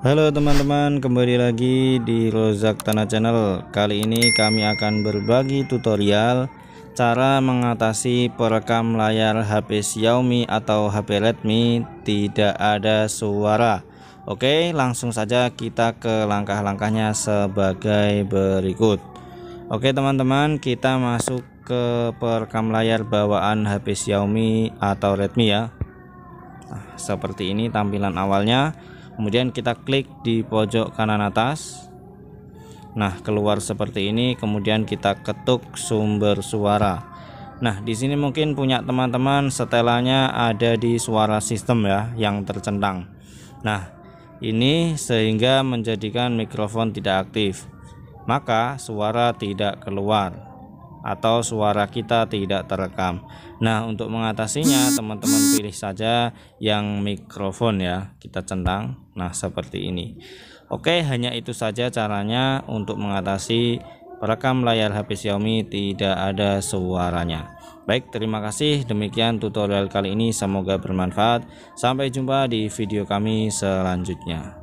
Halo teman-teman, kembali lagi di Rozak Tanah Channel. Kali ini kami akan berbagi tutorial cara mengatasi perekam layar HP Xiaomi atau HP Redmi tidak ada suara. Oke, langsung saja kita ke langkah-langkahnya sebagai berikut. Oke teman-teman, kita masuk ke perekam layar bawaan HP Xiaomi atau Redmi ya. Nah, seperti ini tampilan awalnya kemudian kita klik di pojok kanan atas nah keluar seperti ini kemudian kita ketuk sumber suara Nah, di sini mungkin punya teman-teman setelannya ada di suara sistem ya yang tercentang. Nah, ini sehingga menjadikan mikrofon tidak aktif. Maka suara tidak keluar atau suara kita tidak terekam. Nah, untuk mengatasinya teman-teman pilih saja yang mikrofon ya, kita centang. Nah, seperti ini. Oke, hanya itu saja caranya untuk mengatasi perekam layar HP Xiaomi tidak ada suaranya. Baik, terima kasih. Demikian tutorial kali ini, semoga bermanfaat. Sampai jumpa di video kami selanjutnya.